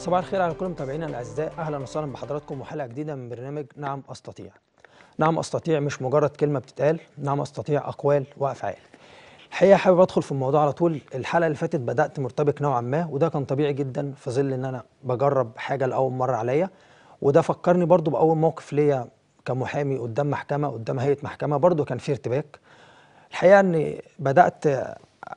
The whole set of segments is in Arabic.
صباح الخير على كل متابعينا الاعزاء اهلا وسهلا بحضراتكم وحلقه جديده من برنامج نعم استطيع نعم استطيع مش مجرد كلمه بتتقال نعم استطيع اقوال وافعال الحقيقه حابب ادخل في الموضوع على طول الحلقه اللي فاتت بدات مرتبك نوعا ما وده كان طبيعي جدا في ظل ان انا بجرب حاجه لاول مره عليا وده فكرني برضو باول موقف ليا كمحامي قدام محكمه قدام هيئه محكمه برضو كان في ارتباك الحقيقه اني بدات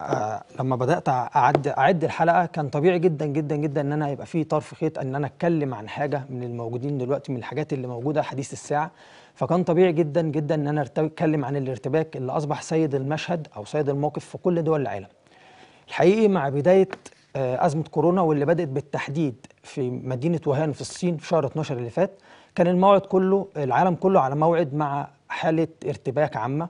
آه، لما بدات اعد اعد الحلقه كان طبيعي جدا جدا جدا ان انا يبقى في طرف خيط ان انا اتكلم عن حاجه من الموجودين دلوقتي من الحاجات اللي موجوده حديث الساعه فكان طبيعي جدا جدا ان انا اتكلم عن الارتباك اللي اصبح سيد المشهد او سيد الموقف في كل دول العالم. الحقيقي مع بدايه آه، ازمه كورونا واللي بدات بالتحديد في مدينه وهان في الصين في شهر 12 اللي فات كان الموعد كله العالم كله على موعد مع حاله ارتباك عامه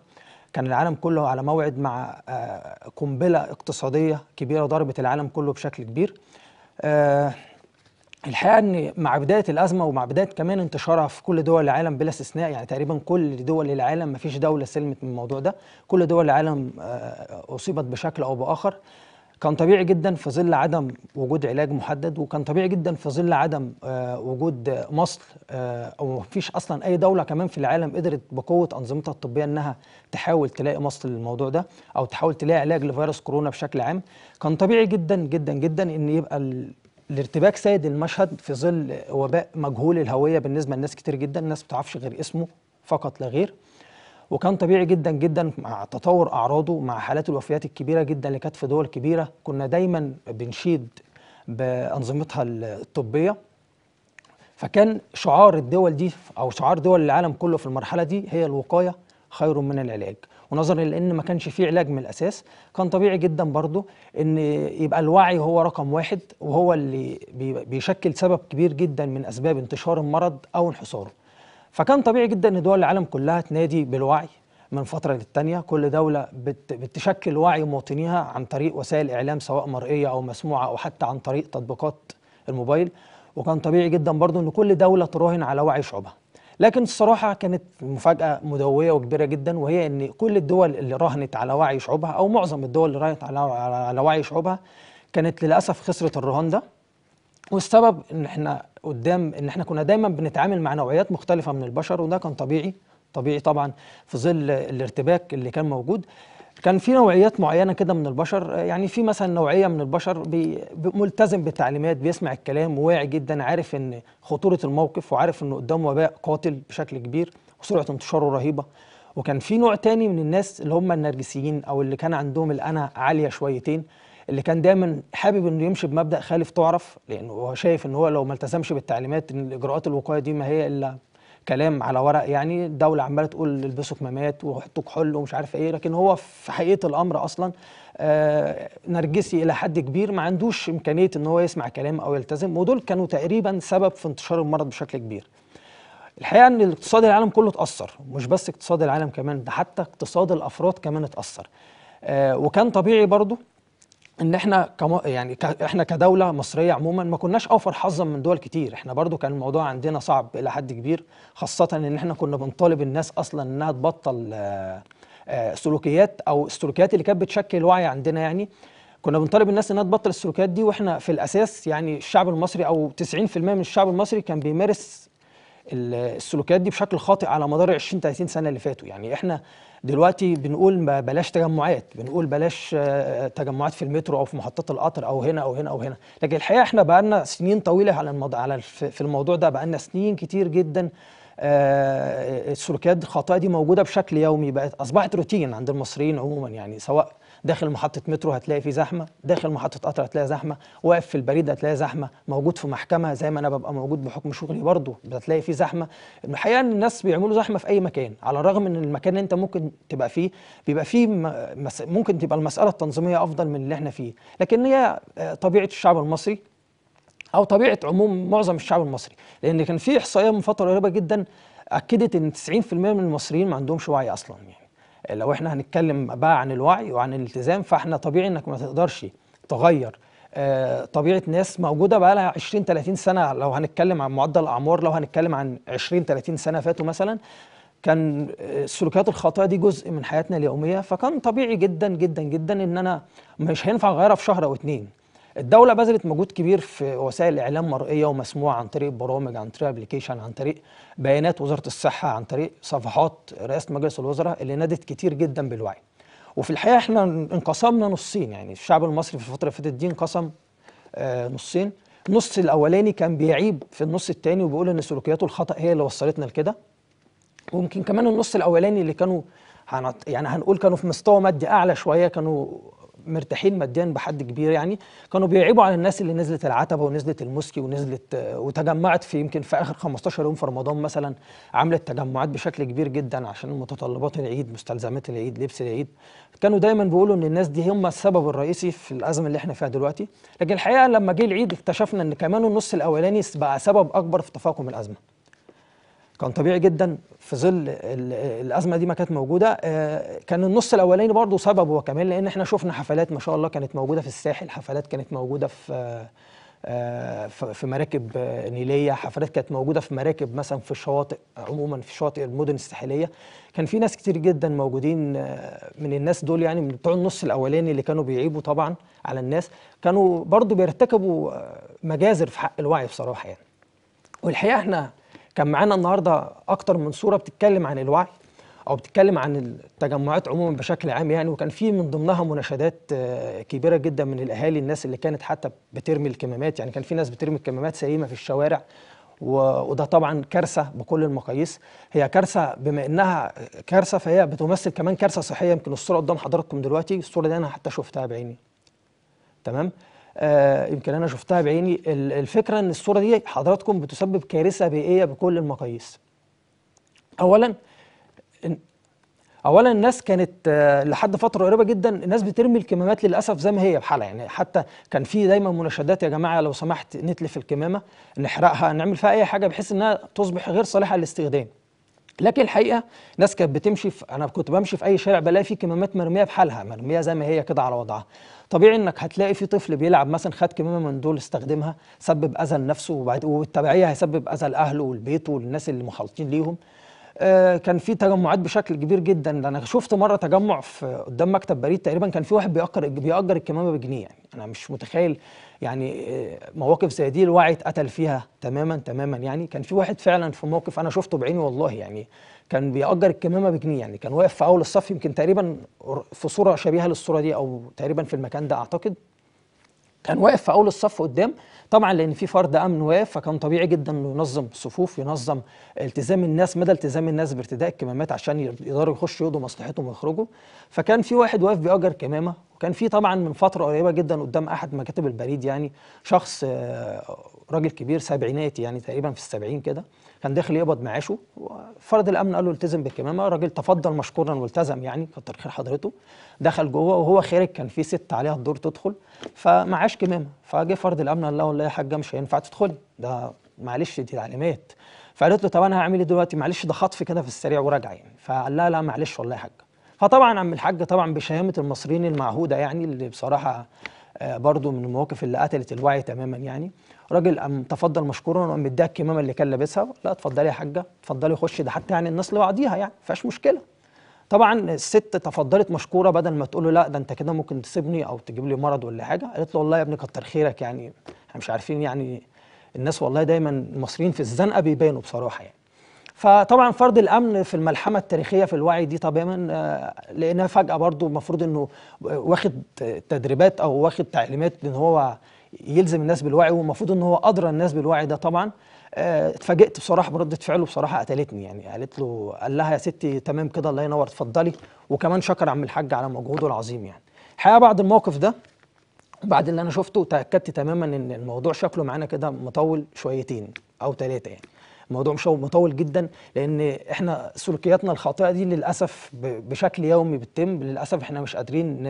كان العالم كله على موعد مع آه، قنبله اقتصاديه كبيره ضربت العالم كله بشكل كبير آه، الحقيقه ان مع بدايه الازمه ومع بدايه كمان انتشارها في كل دول العالم بلا استثناء يعني تقريبا كل دول العالم ما فيش دوله سلمت من الموضوع ده كل دول العالم آه، اصيبت بشكل او باخر كان طبيعي جدا في ظل عدم وجود علاج محدد وكان طبيعي جدا في ظل عدم آه، وجود مصر آه، او مفيش اصلا اي دوله كمان في العالم قدرت بقوه انظمتها الطبيه انها تحاول تلاقي مصل للموضوع ده او تحاول تلاقي علاج لفيروس كورونا بشكل عام كان طبيعي جدا جدا جدا ان يبقى الارتباك سيد المشهد في ظل وباء مجهول الهويه بالنسبه لناس كتير جدا الناس ما بتعرفش غير اسمه فقط لا غير وكان طبيعي جدا جدا مع تطور اعراضه مع حالات الوفيات الكبيره جدا اللي كانت في دول كبيره كنا دايما بنشيد بانظمتها الطبيه فكان شعار الدول دي او شعار دول العالم كله في المرحله دي هي الوقايه خير من العلاج ونظرا لان ما كانش فيه علاج من الاساس كان طبيعي جدا برضو ان يبقى الوعي هو رقم واحد وهو اللي بيشكل سبب كبير جدا من اسباب انتشار المرض او انحصاره فكان طبيعي جدا ان دول العالم كلها تنادي بالوعي من فترة للتانية كل دولة بتشكل وعي مواطنيها عن طريق وسائل إعلام سواء مرئية أو مسموعة أو حتى عن طريق تطبيقات الموبايل وكان طبيعي جدا برضو أن كل دولة تراهن على وعي شعوبها لكن الصراحة كانت مفاجأة مدوية وكبيرة جدا وهي أن كل الدول اللي راهنت على وعي شعوبها أو معظم الدول اللي راهنت على وعي شعوبها كانت للأسف خسرت الرهان ده والسبب ان احنا قدام ان احنا كنا دايما بنتعامل مع نوعيات مختلفه من البشر وده كان طبيعي طبيعي طبعا في ظل الارتباك اللي كان موجود كان في نوعيات معينه كده من البشر يعني في مثلا نوعيه من البشر بي ملتزم بالتعليمات بيسمع الكلام واعي جدا عارف ان خطوره الموقف وعارف انه قدامه وباء قاتل بشكل كبير وسرعه انتشاره رهيبه وكان في نوع تاني من الناس اللي هم النرجسيين او اللي كان عندهم الانا عاليه شويتين اللي كان دايما حابب انه يمشي بمبدا خالف تعرف لانه هو شايف ان هو لو ما التزمش بالتعليمات ان الاجراءات الوقايه دي ما هي الا كلام على ورق يعني الدوله عماله تقول البسوا كمامات وحطوا كحول ومش عارف ايه لكن هو في حقيقه الامر اصلا آه نرجسي الى حد كبير ما عندوش امكانيه ان هو يسمع كلام او يلتزم ودول كانوا تقريبا سبب في انتشار المرض بشكل كبير الحقيقه ان اقتصاد العالم كله اتاثر مش بس اقتصاد العالم كمان ده حتى اقتصاد الافراد كمان اتاثر آه وكان طبيعي برضه ان احنا كم يعني ك... احنا كدوله مصريه عموما ما كناش اوفر حظا من دول كتير احنا برضو كان الموضوع عندنا صعب الى حد كبير خاصه ان احنا كنا بنطالب الناس اصلا انها تبطل آه، آه، سلوكيات او السلوكيات اللي كانت بتشكل الوعي عندنا يعني كنا بنطالب الناس انها تبطل السلوكيات دي واحنا في الاساس يعني الشعب المصري او 90% من الشعب المصري كان بيمارس السلوكيات دي بشكل خاطئ على مدار 20 30 سنه اللي فاتوا يعني احنا دلوقتي بنقول بلاش تجمعات بنقول بلاش آه، تجمعات في المترو او في محطات القطر او هنا او هنا او هنا لكن الحقيقه احنا بقى لنا سنين طويله على المض... على في الموضوع ده بقى لنا سنين كتير جدا آه، آه، السلوكيات الخاطئه دي موجوده بشكل يومي بقت اصبحت روتين عند المصريين عموما يعني سواء داخل محطة مترو هتلاقي في زحمة داخل محطة قطر هتلاقي زحمة واقف في البريد هتلاقي زحمة موجود في محكمة زي ما أنا ببقى موجود بحكم شغلي برضه هتلاقي في زحمة الحقيقة إن الناس بيعملوا زحمة في أي مكان على الرغم إن المكان اللي أنت ممكن تبقى فيه بيبقى فيه ممكن تبقى المسألة التنظيمية أفضل من اللي إحنا فيه لكن هي آه، طبيعة الشعب المصري او طبيعه عموم معظم الشعب المصري لان كان في احصائيه من فتره قريبه جدا اكدت ان 90% من المصريين ما عندهمش وعي اصلا يعني لو احنا هنتكلم بقى عن الوعي وعن الالتزام فاحنا طبيعي انك ما تقدرش تغير آه، طبيعه ناس موجوده بقى لها 20 30 سنه لو هنتكلم عن معدل الاعمار لو هنتكلم عن 20 30 سنه فاتوا مثلا كان السلوكيات آه، الخاطئه دي جزء من حياتنا اليوميه فكان طبيعي جدا جدا جدا ان انا مش هينفع اغيرها في شهر او اتنين الدولة بذلت مجهود كبير في وسائل إعلام مرئية ومسموعة عن طريق برامج عن طريق ابلكيشن عن طريق بيانات وزارة الصحة عن طريق صفحات رئاسة مجلس الوزراء اللي نادت كتير جدا بالوعي وفي الحقيقة احنا انقسمنا نصين يعني الشعب المصري في الفترة اللي فاتت دي انقسم آه، نصين النص الأولاني كان بيعيب في النص التاني وبيقول إن سلوكياته الخطأ هي اللي وصلتنا لكده ويمكن كمان النص الأولاني اللي كانوا يعني هنقول كانوا في مستوى مادي اعلى شويه كانوا مرتاحين ماديا بحد كبير يعني كانوا بيعيبوا على الناس اللي نزلت العتبه ونزلت المسكي ونزلت وتجمعت في يمكن في اخر 15 يوم في رمضان مثلا عملت تجمعات بشكل كبير جدا عشان متطلبات العيد مستلزمات العيد لبس العيد كانوا دايما بيقولوا ان الناس دي هم السبب الرئيسي في الازمه اللي احنا فيها دلوقتي لكن الحقيقه لما جه العيد اكتشفنا ان كمان النص الاولاني بقى سبب اكبر في تفاقم الازمه كان طبيعي جدا في ظل الازمه دي ما كانت موجوده آه، كان النص الاولاني برضه سبب هو كمان لان احنا شفنا حفلات ما شاء الله كانت موجوده في الساحل حفلات كانت موجوده في آه، آه، في مراكب نيليه حفلات كانت موجوده في مراكب مثلا في الشواطئ عموما في شواطئ المدن الساحليه كان في ناس كتير جدا موجودين من الناس دول يعني من بتوع النص الاولاني اللي كانوا بيعيبوا طبعا على الناس كانوا برضو بيرتكبوا مجازر في حق الوعي بصراحه يعني والحقيقه احنا كان معانا النهارده اكتر من صوره بتتكلم عن الوعي او بتتكلم عن التجمعات عموما بشكل عام يعني وكان في من ضمنها مناشدات آه، كبيره جدا من الاهالي الناس اللي كانت حتى بترمي الكمامات يعني كان في ناس بترمي الكمامات سليمه في الشوارع وده طبعا كارثه بكل المقاييس هي كارثه بما انها كارثه فهي بتمثل كمان كارثه صحيه يمكن الصوره قدام حضراتكم دلوقتي الصوره دي انا حتى شفتها بعيني تمام آه يمكن انا شفتها بعيني الفكره ان الصوره دي حضراتكم بتسبب كارثه بيئيه بكل المقاييس اولا اولا الناس كانت آه، لحد فتره قريبه جدا الناس بترمي الكمامات للاسف زي ما هي بحالها يعني حتى كان في دايما مناشدات يا جماعه لو سمحت نتلف الكمامه نحرقها نعمل فيها اي حاجه بحيث انها تصبح غير صالحه للاستخدام لكن الحقيقه ناس كانت بتمشي في انا كنت بمشي في اي شارع بلاقي في كمامات مرميه بحالها مرميه زي ما هي كده على وضعها طبيعي انك هتلاقي في طفل بيلعب مثلا خد كمامه من دول استخدمها سبب اذى لنفسه وبعد والتبعيه هيسبب اذى لاهله والبيت والناس اللي مخالطين ليهم آه كان في تجمعات بشكل كبير جدا انا شفت مره تجمع في قدام مكتب بريد تقريبا كان في واحد بيأجر بيأجر الكمامه بجنيه يعني انا مش متخيل يعني آه، مواقف زي دي الوعي اتقتل فيها تماما تماما يعني كان في واحد فعلا في موقف انا شفته بعيني والله يعني كان بيأجر الكمامه بجنيه يعني كان واقف في اول الصف يمكن تقريبا في صوره شبيهه للصوره دي او تقريبا في المكان ده اعتقد كان واقف في اول الصف قدام طبعا لان في فرد امن واقف فكان طبيعي جدا انه ينظم صفوف ينظم التزام الناس مدى التزام الناس بارتداء الكمامات عشان يقدروا يخشوا يقضوا مصلحتهم ويخرجوا فكان في واحد واقف بيأجر كمامه وكان في طبعا من فتره قريبه جدا قدام احد مكاتب البريد يعني شخص آه، راجل كبير سبعيناتي يعني تقريبا في السبعين كده كان داخل يقبض معاشه فرد الامن قال له التزم بالكمامه الراجل تفضل مشكورا والتزم يعني كتر خير حضرته دخل جوه وهو خارج كان في ست عليها الدور تدخل فمعاش كمامه فجه فرد الامن قال لها والله يا حاجه مش هينفع تدخلي ده معلش دي تعليمات فقالت له طب انا هعمل ايه دلوقتي معلش ده خطف كده في السريع وراجع يعني فقال لها لا معلش والله يا حاجه فطبعا عم الحاج طبعا بشهامه المصريين المعهوده يعني اللي بصراحه آه، برضو من المواقف اللي قتلت الوعي تماما يعني راجل قام تفضل مشكورا وقام مديها الكمامه اللي كان لابسها لا اتفضلي يا حاجه اتفضلي خشي ده حتى يعني الناس لبعضيها يعني ما فيهاش مشكله طبعا الست تفضلت مشكوره بدل ما تقول له لا ده انت كده ممكن تسيبني او تجيب لي مرض ولا حاجه قالت له والله يا ابني كتر خيرك يعني احنا مش عارفين يعني الناس والله دايما المصريين في الزنقه بيبانوا بصراحه يعني فطبعا فرض الامن في الملحمه التاريخيه في الوعي دي تماما آه، لانها فجاه برضو المفروض انه واخد تدريبات او واخد تعليمات ان هو يلزم الناس بالوعي والمفروض ان هو ادرى الناس بالوعي ده طبعا آه، اتفاجئت بصراحه برده فعله بصراحه قتلتني يعني قالت له قال لها يا ستي تمام كده الله ينور اتفضلي وكمان شكر عم الحاج على مجهوده العظيم يعني الحقيقه بعد الموقف ده بعد اللي انا شفته تاكدت تماما ان الموضوع شكله معانا كده مطول شويتين او ثلاثه يعني الموضوع مش مطول جدا لان احنا سلوكياتنا الخاطئه دي للاسف بشكل يومي بتتم للاسف احنا مش قادرين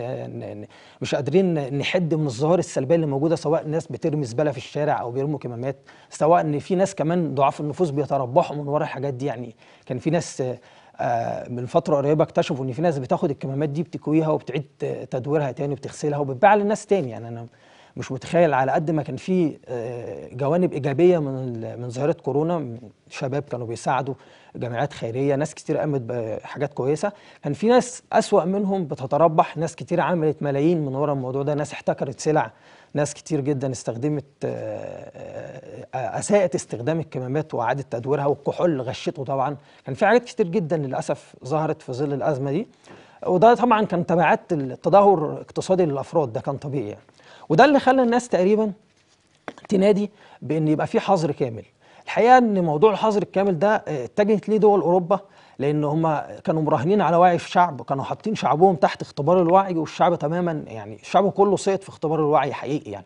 مش قادرين نحد من الظواهر السلبيه اللي موجوده سواء ناس بترمي زباله في الشارع او بيرموا كمامات سواء ان في ناس كمان ضعاف النفوس بيتربحوا من ورا الحاجات دي يعني كان في ناس آه، من فتره قريبه اكتشفوا ان في ناس بتاخد الكمامات دي بتكويها وبتعيد تدويرها تاني وبتغسلها وبتباعها للناس تاني يعني انا مش متخيل على قد ما كان في آه، جوانب ايجابيه من من ظاهره كورونا شباب كانوا بيساعدوا جمعيات خيريه ناس كتير قامت بحاجات كويسه كان في ناس اسوا منهم بتتربح ناس كتير عملت ملايين من ورا الموضوع ده ناس احتكرت سلع ناس كتير جدا استخدمت آه، آه، اساءت استخدام الكمامات واعاده تدويرها والكحول غشته طبعا كان في حاجات كتير جدا للاسف ظهرت في ظل الازمه دي وده طبعا كان تبعات التدهور الاقتصادي للافراد ده كان طبيعي يعني. وده اللي خلى الناس تقريبا تنادي بان يبقى في حظر كامل الحقيقه ان موضوع الحظر الكامل ده آه، اتجهت ليه دول اوروبا لان هم كانوا مراهنين على وعي الشعب كانوا حاطين شعبهم تحت اختبار الوعي والشعب تماما يعني الشعب كله سقط في اختبار الوعي حقيقي يعني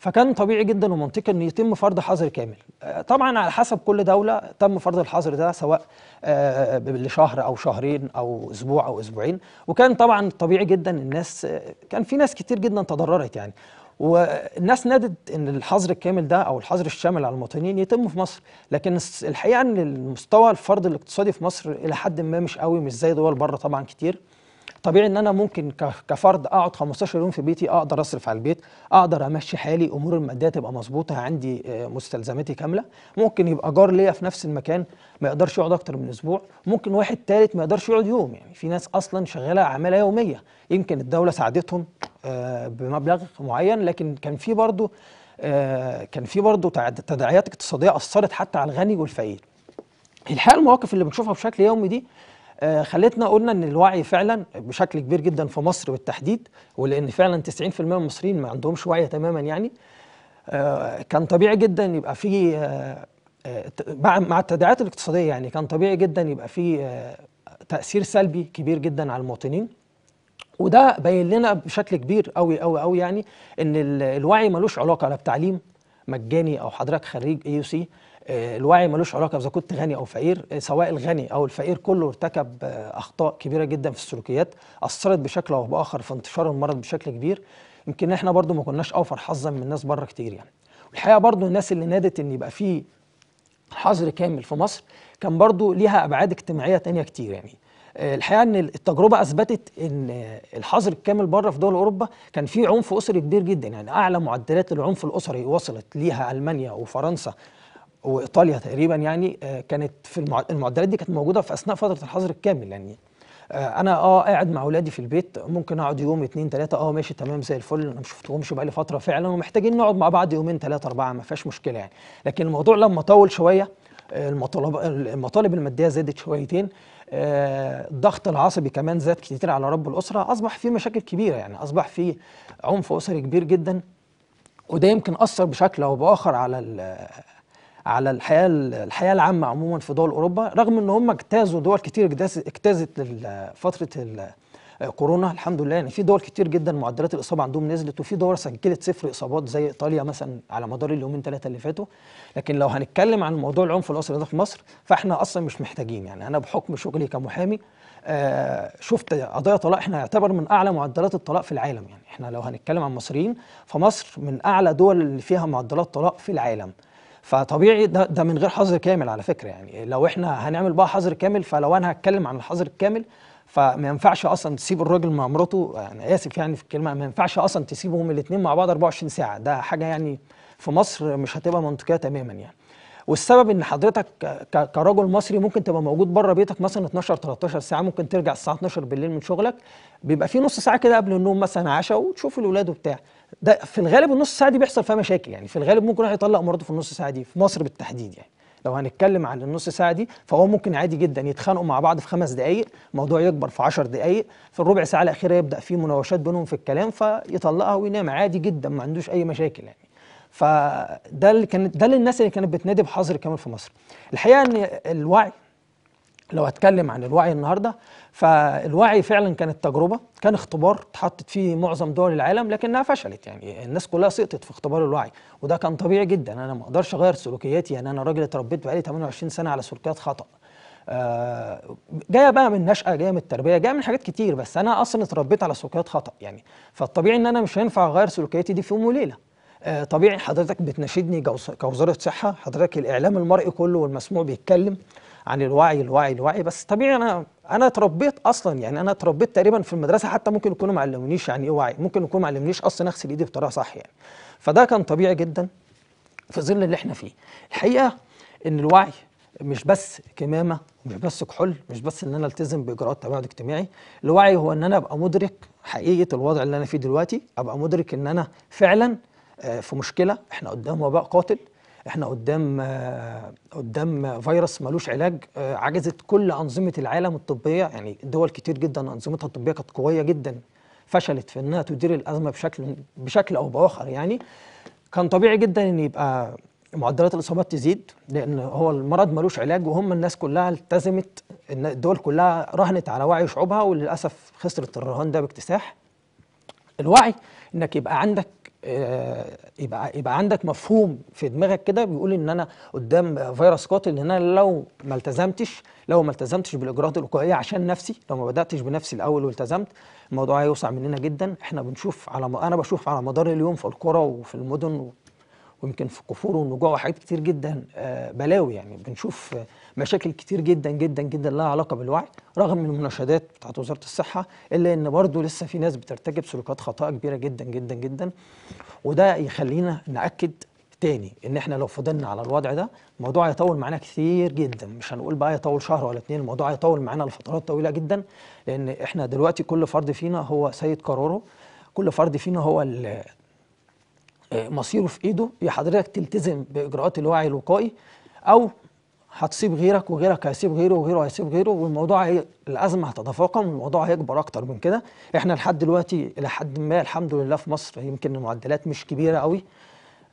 فكان طبيعي جدا ومنطقي ان يتم فرض حظر كامل آه، طبعا على حسب كل دوله تم فرض الحظر ده سواء آه، لشهر او شهرين او اسبوع او اسبوعين وكان طبعا طبيعي جدا الناس كان في ناس كتير جدا تضررت يعني والناس نادت ان الحظر الكامل ده او الحظر الشامل على المواطنين يتم في مصر لكن الحقيقه ان المستوى الفرض الاقتصادي في مصر الى حد ما مش قوي مش زي دول بره طبعا كتير طبيعي ان انا ممكن كفرد اقعد 15 يوم في بيتي اقدر اصرف على البيت اقدر امشي حالي امور الماديه تبقى مظبوطه عندي آه، مستلزماتي كامله ممكن يبقى جار ليا في نفس المكان ما يقدرش يقعد اكتر من اسبوع ممكن واحد ثالث ما يقدرش يقعد يوم يعني في ناس اصلا شغاله عماله يوميه يمكن الدوله ساعدتهم آه، بمبلغ معين لكن كان في برضه آه، كان في برضه تداعيات اقتصاديه اثرت حتى على الغني والفقير الحقيقه المواقف اللي بنشوفها بشكل يومي دي آه، خلتنا قلنا ان الوعي فعلا بشكل كبير جدا في مصر بالتحديد ولان فعلا 90% من المصريين ما عندهمش وعي تماما يعني آه، كان طبيعي جدا يبقى في آه، مع التداعيات الاقتصاديه يعني كان طبيعي جدا يبقى في تاثير سلبي كبير جدا على المواطنين وده بين لنا بشكل كبير قوي قوي قوي يعني ان الوعي ملوش علاقه لا بتعليم مجاني او حضرتك خريج اي يو سي آه، الوعي ملوش علاقه اذا كنت غني او فقير آه، سواء الغني او الفقير كله ارتكب آه، اخطاء كبيره جدا في السلوكيات اثرت بشكل او باخر في انتشار المرض بشكل كبير يمكن احنا برضو ما كناش اوفر حظا من الناس بره كتير يعني والحقيقه برضو الناس اللي نادت ان يبقى في حظر كامل في مصر كان برضو ليها ابعاد اجتماعيه تانية كتير يعني الحقيقه ان التجربه اثبتت ان الحظر الكامل بره في دول اوروبا كان فيه عنف اسري كبير جدا يعني اعلى معدلات العنف الاسري وصلت ليها المانيا وفرنسا وايطاليا تقريبا يعني آه، كانت في المعدلات دي كانت موجوده في اثناء فتره الحظر الكامل يعني آه، انا اه قاعد مع اولادي في البيت ممكن اقعد يوم اتنين ثلاثه اه ماشي تمام زي الفل انا ما شفتهمش بقالي فتره فعلا ومحتاجين نقعد مع بعض يومين ثلاثه اربعه ما فيهاش مشكله يعني لكن الموضوع لما طول شويه المطالب المطالب الماديه زادت شويتين آه، الضغط العصبي كمان زاد كتير على رب الاسره اصبح في مشاكل كبيره يعني اصبح في عنف اسري كبير جدا وده يمكن اثر بشكل او باخر على على الحياه الحياه العامه عموما في دول اوروبا رغم ان هم اجتازوا دول كتير اجتازت فتره كورونا الحمد لله يعني في دول كتير جدا معدلات الاصابه عندهم نزلت وفي دول سجلت صفر اصابات زي ايطاليا مثلا على مدار اليومين ثلاثه اللي فاتوا لكن لو هنتكلم عن موضوع العنف الاسري ده في مصر فاحنا اصلا مش محتاجين يعني انا بحكم شغلي كمحامي آه شفت قضايا طلاق احنا يعتبر من اعلى معدلات الطلاق في العالم يعني احنا لو هنتكلم عن مصريين فمصر من اعلى دول اللي فيها معدلات طلاق في العالم فطبيعي ده, ده من غير حظر كامل على فكره يعني لو احنا هنعمل بقى حظر كامل فلو انا هتكلم عن الحظر الكامل فما ينفعش اصلا تسيب الراجل مع مراته انا اسف يعني في الكلمه ما ينفعش اصلا تسيبهم الاثنين مع بعض 24 ساعه ده حاجه يعني في مصر مش هتبقى منطقيه تماما يعني والسبب ان حضرتك كرجل مصري ممكن تبقى موجود بره بيتك مثلا 12 13 ساعه ممكن ترجع الساعه 12 بالليل من شغلك بيبقى في نص ساعه كده قبل النوم مثلا عشاء وتشوف الاولاد وبتاع ده في الغالب النص ساعه دي بيحصل فيها مشاكل يعني في الغالب ممكن واحد يطلق مراته في النص ساعه دي في مصر بالتحديد يعني لو هنتكلم عن النص ساعه دي فهو ممكن عادي جدا يتخانقوا مع بعض في خمس دقائق الموضوع يكبر في 10 دقائق في الربع ساعه الاخيره يبدا في مناوشات بينهم في الكلام فيطلقها وينام عادي جدا ما عندوش اي مشاكل يعني فده اللي كانت ده للناس اللي كانت بتنادي بحظر كامل في مصر الحقيقه ان الوعي لو هتكلم عن الوعي النهارده فالوعي فعلا كانت تجربه كان اختبار اتحطت فيه معظم دول العالم لكنها فشلت يعني الناس كلها سقطت في اختبار الوعي وده كان طبيعي جدا انا ما اقدرش اغير سلوكياتي يعني انا راجل اتربيت بقالي 28 سنه على سلوكيات خطا آه، جايه بقى من النشأة جايه من التربيه جايه من حاجات كتير بس انا اصلا اتربيت على سلوكيات خطا يعني فالطبيعي ان انا مش هينفع اغير سلوكياتي دي في يوم وليله آه، طبيعي حضرتك بتناشدني كوزاره صحه حضرتك الاعلام المرئي كله والمسموع بيتكلم عن الوعي الوعي الوعي بس طبيعي انا انا اتربيت اصلا يعني انا اتربيت تقريبا في المدرسه حتى ممكن يكونوا ما علمونيش يعني ايه وعي ممكن يكونوا ما علمونيش اصلا اغسل ايدي بطريقه صح يعني فده كان طبيعي جدا في ظل اللي احنا فيه الحقيقه ان الوعي مش بس كمامه مش بس كحول مش بس ان انا التزم باجراءات التباعد الاجتماعي الوعي هو ان انا ابقى مدرك حقيقه الوضع اللي انا فيه دلوقتي ابقى مدرك ان انا فعلا آه، في مشكله احنا قدام وباء قاتل احنا قدام قدام فيروس ملوش علاج آه، عجزت كل انظمه العالم الطبيه يعني دول كتير جدا انظمتها الطبيه كانت قويه جدا فشلت في انها تدير الازمه بشكل بشكل او باخر يعني كان طبيعي جدا ان يبقى معدلات الاصابات تزيد لان هو المرض ملوش علاج وهم الناس كلها التزمت ان الدول كلها رهنت على وعي شعوبها وللاسف خسرت الرهان ده باكتساح الوعي انك يبقى عندك آه، يبقى يبقى عندك مفهوم في دماغك كده بيقول ان انا قدام فيروس قاتل ان انا لو ما التزمتش لو ما التزمتش بالاجراءات الوقائيه عشان نفسي لو ما بداتش بنفسي الاول والتزمت الموضوع هيوسع مننا جدا احنا بنشوف على م... انا بشوف على مدار اليوم في القرى وفي المدن و... ويمكن في القفور والنجوع وحاجات كتير جدا آه، بلاوي يعني بنشوف مشاكل كتير جدا جدا جدا لها علاقه بالوعي رغم من المناشدات بتاعت وزاره الصحه الا ان برضه لسه في ناس بترتكب سلوكات خطا كبيره جدا جدا جدا وده يخلينا ناكد تاني ان احنا لو فضلنا على الوضع ده الموضوع هيطول معانا كتير جدا مش هنقول بقى يطول شهر ولا اتنين الموضوع هيطول معانا لفترات طويله جدا لان احنا دلوقتي كل فرد فينا هو سيد قراره كل فرد فينا هو آه، مصيره في ايده يا حضرتك تلتزم باجراءات الوعي الوقائي او هتصيب غيرك وغيرك هيسيب غيره وغيره هيسيب غيره والموضوع هي الازمه هتتفاقم والموضوع هيكبر اكتر من كده احنا لحد دلوقتي الى حد ما الحمد لله في مصر يمكن المعدلات مش كبيره قوي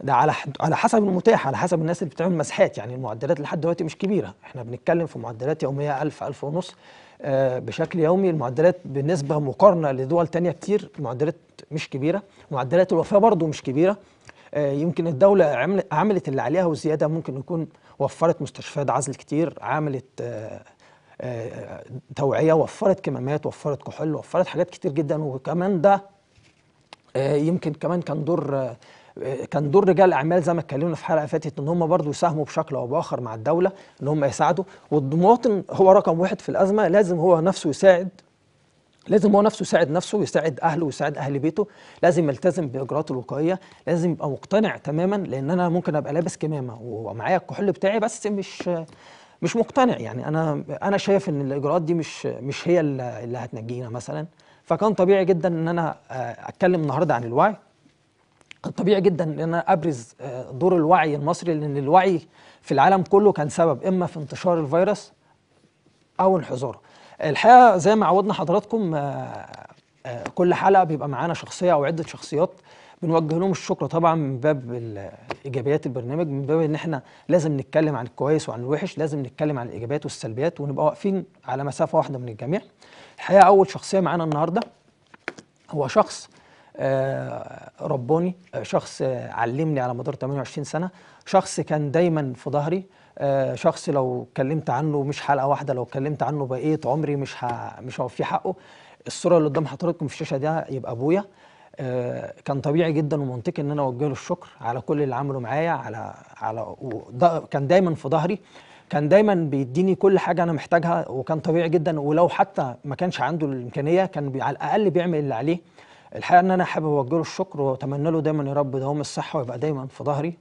ده على على حسب المتاح على حسب الناس اللي بتعمل مسحات يعني المعدلات لحد دلوقتي مش كبيره احنا بنتكلم في معدلات يوميه 1000 1000 ونص آه، بشكل يومي المعدلات بالنسبه مقارنه لدول تانية كتير معدلات مش كبيره معدلات الوفاه برضو مش كبيره آه، يمكن الدوله عملت اللي عليها وزياده ممكن يكون وفرت مستشفيات عزل كتير عملت آه، آه، توعيه وفرت كمامات وفرت كحول وفرت حاجات كتير جدا وكمان ده آه، يمكن كمان كان دور كان دور رجال الاعمال زي ما اتكلمنا في حلقه فاتت ان هم برضو يساهموا بشكل او باخر مع الدوله ان هم يساعدوا والمواطن هو رقم واحد في الازمه لازم هو نفسه يساعد لازم هو نفسه يساعد نفسه ويساعد اهله ويساعد اهل بيته لازم يلتزم باجراءات الوقائيه لازم يبقى مقتنع تماما لان انا ممكن ابقى لابس كمامه ومعايا الكحول بتاعي بس مش مش مقتنع يعني انا انا شايف ان الاجراءات دي مش مش هي اللي هتنجينا مثلا فكان طبيعي جدا ان انا آه، اتكلم النهارده عن الوعي كان طبيعي جدا ان انا ابرز آه، دور الوعي المصري لان الوعي في العالم كله كان سبب اما في انتشار الفيروس او انحظاره الحقيقه زي ما عودنا حضراتكم آه، آه، كل حلقه بيبقى معانا شخصيه او عده شخصيات بنوجه لهم الشكر طبعا من باب ايجابيات البرنامج من باب ان احنا لازم نتكلم عن الكويس وعن الوحش لازم نتكلم عن الايجابيات والسلبيات ونبقى واقفين على مسافه واحده من الجميع الحقيقه اول شخصيه معانا النهارده هو شخص آه، رباني شخص علمني على مدار 28 سنه شخص كان دايما في ظهري آه، شخص لو اتكلمت عنه مش حلقه واحده لو اتكلمت عنه بقيه عمري مش ه... مش هوفيه حقه الصوره اللي قدام حضراتكم في الشاشه ده يبقى ابويا آه، كان طبيعي جدا ومنطقي ان انا اوجه له الشكر على كل اللي عمله معايا على على وده كان دايما في ظهري كان دايما بيديني كل حاجه انا محتاجها وكان طبيعي جدا ولو حتى ما كانش عنده الامكانيه كان بي على الاقل بيعمل اللي عليه الحقيقه ان انا حابب اوجه له الشكر واتمنى له دايما يا رب دوام الصحه ويبقى دايما في ظهري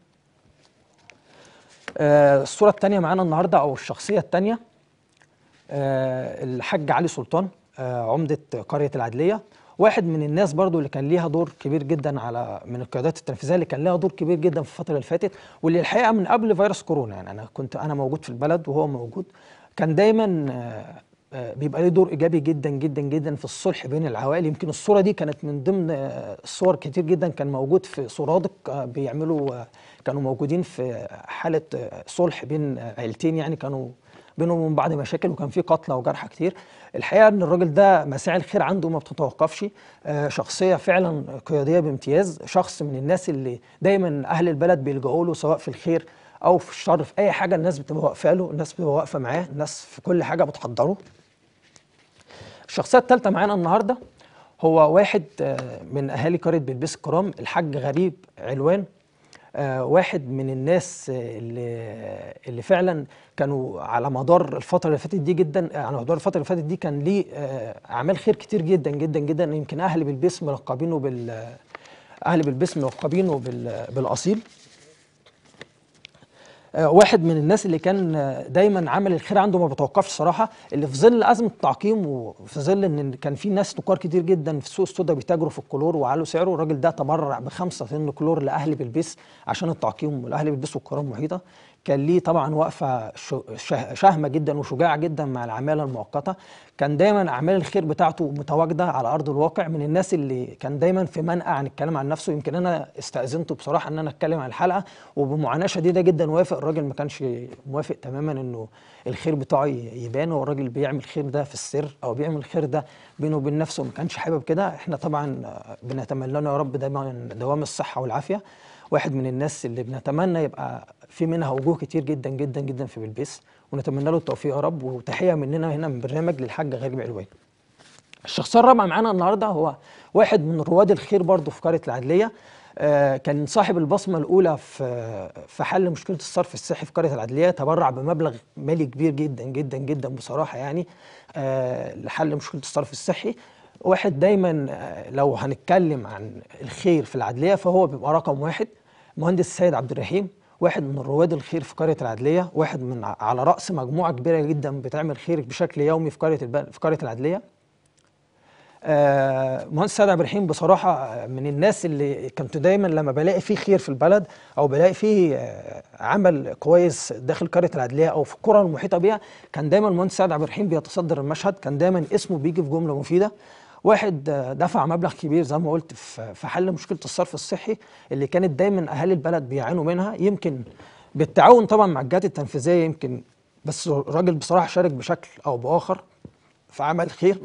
آه، الصوره الثانيه معانا النهارده او الشخصيه الثانيه آه، الحاج علي سلطان آه، عمده قريه العدليه واحد من الناس برضو اللي كان ليها دور كبير جدا على من القيادات التنفيذيه اللي كان ليها دور كبير جدا في الفتره اللي فاتت واللي الحقيقه من قبل فيروس كورونا يعني انا كنت انا موجود في البلد وهو موجود كان دايما بيبقى ليه دور ايجابي جدا جدا جدا في الصلح بين العوائل يمكن الصوره دي كانت من ضمن صور كتير جدا كان موجود في سرادق بيعملوا كانوا موجودين في حاله صلح بين عيلتين يعني كانوا بينهم وبين بعض مشاكل وكان في قتلى وجرحى كتير الحقيقه ان الراجل ده مساعي الخير عنده ما بتتوقفش آه، شخصيه فعلا قياديه بامتياز شخص من الناس اللي دايما اهل البلد بيلجؤوا له سواء في الخير او في الشر في اي حاجه الناس بتبقى واقفه له الناس بتبقى واقفه معاه الناس في كل حاجه بتحضره الشخصيه الثالثه معانا النهارده هو واحد آه، من اهالي قريه بلبيس الكرام الحاج غريب علوان آه، واحد من الناس اللي اللي فعلا كانوا على مدار الفتره اللي فاتت دي جدا آه، على مدار الفتره اللي فاتت دي كان ليه آه، اعمال خير كتير جدا جدا جدا يمكن اهل بالبسم ملقبينه بال اهل بلبيس ملقبينه بالأصيل آه، واحد من الناس اللي كان آه، دايما عمل الخير عنده ما بتوقفش صراحه اللي في ظل ازمه التعقيم وفي ظل ان كان في ناس نكار كتير جدا في سوق السوداء بيتاجروا في الكلور وعلوا سعره الراجل ده تبرع بخمسة طن كلور لاهل بلبيس عشان التعقيم والاهل بلبيس والكرام المحيطه كان ليه طبعا وقفه شهمه جدا وشجاعه جدا مع العماله المؤقته كان دايما اعمال الخير بتاعته متواجده على ارض الواقع من الناس اللي كان دايما في منأى عن الكلام عن نفسه يمكن انا استاذنته بصراحه ان انا اتكلم عن الحلقه وبمعاناه شديده جدا وافق الراجل ما كانش موافق تماما انه الخير بتاعه يبان هو الراجل بيعمل الخير ده في السر او بيعمل الخير ده بينه وبين نفسه ما كانش حابب كده احنا طبعا بنتمنى له يا رب دايما دوام الصحه والعافيه واحد من الناس اللي بنتمنى يبقى في منها وجوه كتير جدا جدا جدا في بلبيس ونتمنى له التوفيق يا رب وتحيه مننا هنا من برنامج للحاج غالب علوان الشخصيه الرابعه معانا النهارده هو واحد من رواد الخير برضه في قريه العدليه آه، كان صاحب البصمه الاولى في في حل مشكله الصرف الصحي في قريه العدليه تبرع بمبلغ مالي كبير جدا جدا جدا بصراحه يعني آه، لحل مشكله الصرف الصحي واحد دايما آه، لو هنتكلم عن الخير في العدليه فهو بيبقى رقم واحد مهندس السيد عبد الرحيم واحد من رواد الخير في قريه العدليه واحد من على راس مجموعه كبيره جدا بتعمل خير بشكل يومي في قريه الب... في قريه العدليه آه، مهندس السيد عبد الرحيم بصراحه آه، من الناس اللي كنت دايما لما بلاقي فيه خير في البلد او بلاقي فيه عمل كويس داخل قريه العدليه او في القرى المحيطه بيها كان دايما مهندس السيد عبد الرحيم بيتصدر المشهد كان دايما اسمه بيجي في جمله مفيده واحد دفع مبلغ كبير زي ما قلت في حل مشكله الصرف الصحي اللي كانت دايما اهالي البلد بيعانوا منها يمكن بالتعاون طبعا مع الجهات التنفيذيه يمكن بس الراجل بصراحه شارك بشكل او باخر في عمل خير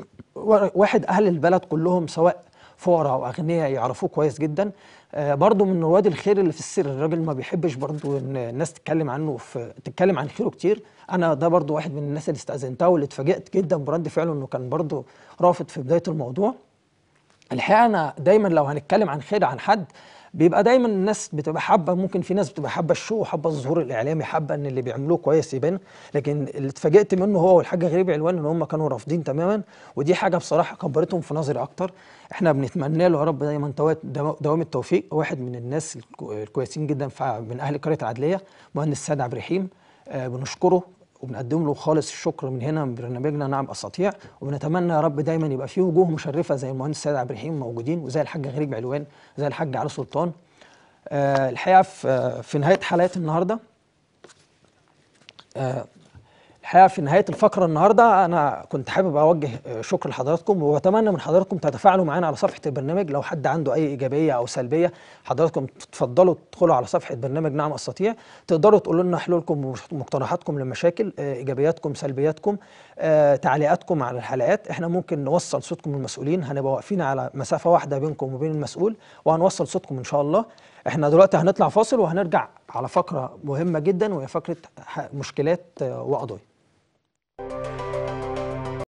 واحد اهل البلد كلهم سواء فقراء واغنياء يعرفوه كويس جدا آه، برضه من رواد الخير اللي في السر الراجل ما بيحبش برضه ان الناس تتكلم عنه في تتكلم عن خيره كتير انا ده برضه واحد من الناس اللي استاذنتها واللي اتفاجئت جدا برد فعله انه كان برضه رافض في بدايه الموضوع الحقيقه انا دايما لو هنتكلم عن خير عن حد بيبقى دايما الناس بتبقى حابه ممكن في ناس بتبقى حابه الشو وحابه الظهور الاعلامي حابه ان اللي بيعملوه كويس يبان لكن اللي اتفاجئت منه هو والحاج غريب علوان ان هم كانوا رافضين تماما ودي حاجه بصراحه كبرتهم في نظري اكتر احنا بنتمنى له يا رب دايما دوام التوفيق واحد من الناس الكويسين جدا من اهل قريه العدليه مهندس سعد عبد الرحيم آه، بنشكره وبنقدم له خالص الشكر من هنا من برنامجنا نعم أستطيع وبنتمنى يا رب دايما يبقى فيه وجوه مشرفة زي المهندس سيد عبد الرحيم موجودين وزي الحاج غريب علوان زي الحاج علي سلطان أه الحقيقة في, آه، في نهاية حلقة النهاردة أه الحقيقه في نهايه الفقره النهارده انا كنت حابب اوجه شكر لحضراتكم واتمنى من حضراتكم تتفاعلوا معانا على صفحه البرنامج لو حد عنده اي ايجابيه او سلبيه حضراتكم تفضلوا تدخلوا على صفحه برنامج نعم استطيع تقدروا تقولوا لنا حلولكم ومقترحاتكم للمشاكل آه، ايجابياتكم سلبياتكم آه، تعليقاتكم على الحلقات احنا ممكن نوصل صوتكم للمسؤولين هنبقى واقفين على مسافه واحده بينكم وبين المسؤول وهنوصل صوتكم ان شاء الله احنا دلوقتي هنطلع فاصل وهنرجع على فقره مهمه جدا وهي فقره مشكلات آه، وقضايا Thank you